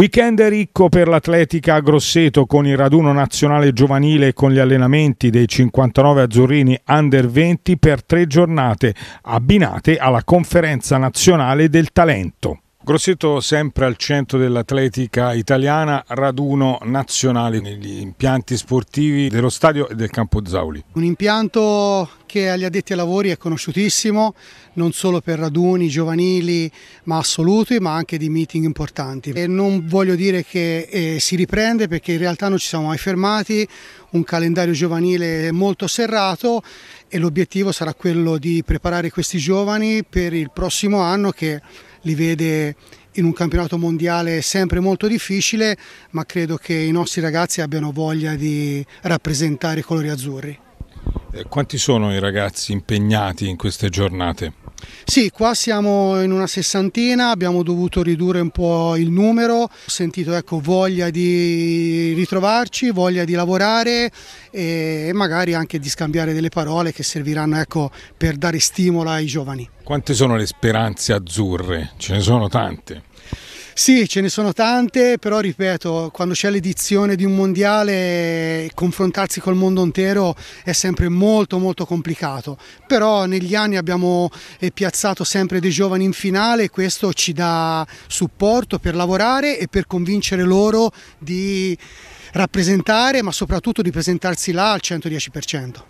Weekend ricco per l'atletica a Grosseto con il raduno nazionale giovanile e con gli allenamenti dei 59 azzurrini under 20 per tre giornate abbinate alla conferenza nazionale del talento. Grosseto sempre al centro dell'atletica italiana, raduno nazionale negli impianti sportivi dello stadio e del campo Zauli. Un impianto che agli addetti ai lavori è conosciutissimo, non solo per raduni giovanili ma assoluti, ma anche di meeting importanti. E non voglio dire che eh, si riprende perché in realtà non ci siamo mai fermati, un calendario giovanile molto serrato e l'obiettivo sarà quello di preparare questi giovani per il prossimo anno che li vede in un campionato mondiale sempre molto difficile, ma credo che i nostri ragazzi abbiano voglia di rappresentare i colori azzurri. Eh, quanti sono i ragazzi impegnati in queste giornate? Sì, qua siamo in una sessantina, abbiamo dovuto ridurre un po' il numero, ho sentito ecco, voglia di ritrovarci, voglia di lavorare e magari anche di scambiare delle parole che serviranno ecco, per dare stimolo ai giovani. Quante sono le speranze azzurre? Ce ne sono tante. Sì, ce ne sono tante, però ripeto, quando c'è l'edizione di un mondiale, confrontarsi col mondo intero è sempre molto molto complicato, però negli anni abbiamo eh, piazzato sempre dei giovani in finale e questo ci dà supporto per lavorare e per convincere loro di rappresentare, ma soprattutto di presentarsi là al 110%.